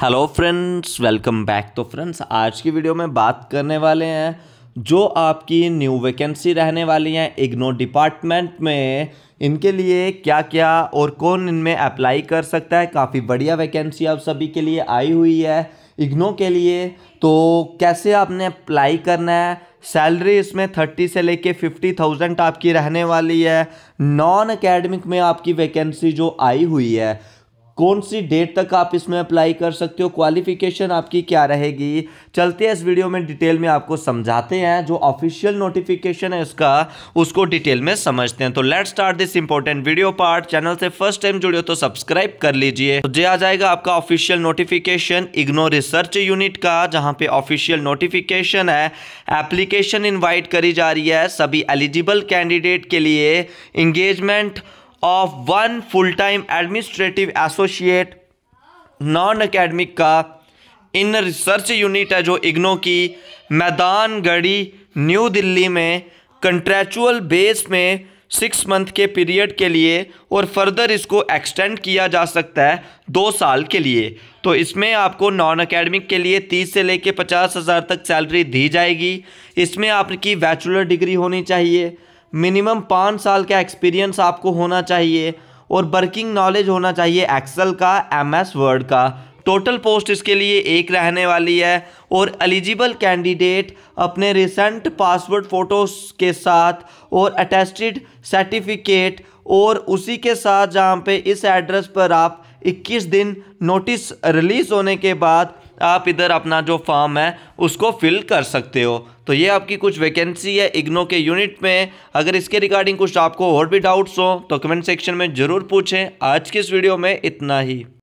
hello friends welcome back तो friends आज की वीडियो में बात करने वाले हैं जो आपकी न्यू वैकेंसी रहने वाली हैं इग्नो डिपार्टमेंट में इनके लिए क्या क्या और कौन इनमें अप्लाई कर सकता है काफ़ी बढ़िया वैकेंसी आप सभी के लिए आई हुई है इग्नो के लिए तो कैसे आपने अप्लाई करना है सैलरी इसमें थर्टी से लेके फिफ्टी थाउजेंट आपकी रहने वाली है नॉन अकेडमिक में आपकी वैकेंसी जो आई हुई है कौन सी डेट तक आप इसमें अप्लाई कर सकते हो क्वालिफिकेशन आपकी क्या रहेगी चलते हैं इस वीडियो में डिटेल में आपको समझाते हैं जो ऑफिशियल नोटिफिकेशन है उसका उसको डिटेल में समझते हैं तो let start this important video part channel से फर्स्ट टाइम जुड़े हो तो सब्सक्राइब कर लीजिए तो जे आ जाएगा आपका official notification IGNOU research unit का जहाँ पे ऑफिशियल नोटिफिकेशन है एप्लीकेशन इन्वाइट करी जा रही है सभी एलिजिबल कैंडिडेट के लिए engagement of one full time administrative associate non academic का इन रिसर्च यूनिट है जो इग्नो की मैदान गढ़ी न्यू दिल्ली में कंट्रेचुअल बेस में सिक्स मंथ के पीरियड के लिए और फर्दर इसको एक्सटेंड किया जा सकता है दो साल के लिए तो इसमें आपको नॉन एकेडमिक के लिए तीस से लेके पचास हज़ार तक सैलरी दी जाएगी इसमें आपकी बैचुलर डिग्री होनी चाहिए मिनिमम पाँच साल का एक्सपीरियंस आपको होना चाहिए और वर्किंग नॉलेज होना चाहिए एक्सेल का एम एस वर्ड का टोटल पोस्ट इसके लिए एक रहने वाली है और एलिजिबल कैंडिडेट अपने रिसेंट पासवर्ड फ़ोटोज़ के साथ और अटेस्टेड सर्टिफिकेट और उसी के साथ जहाँ पे इस एड्रेस पर आप 21 दिन नोटिस रिलीज़ होने के बाद आप इधर अपना जो फॉर्म है उसको फिल कर सकते हो तो ये आपकी कुछ वैकेंसी है इग्नो के यूनिट में अगर इसके रिगार्डिंग कुछ आपको और भी डाउट्स हो तो कमेंट सेक्शन में ज़रूर पूछें आज की इस वीडियो में इतना ही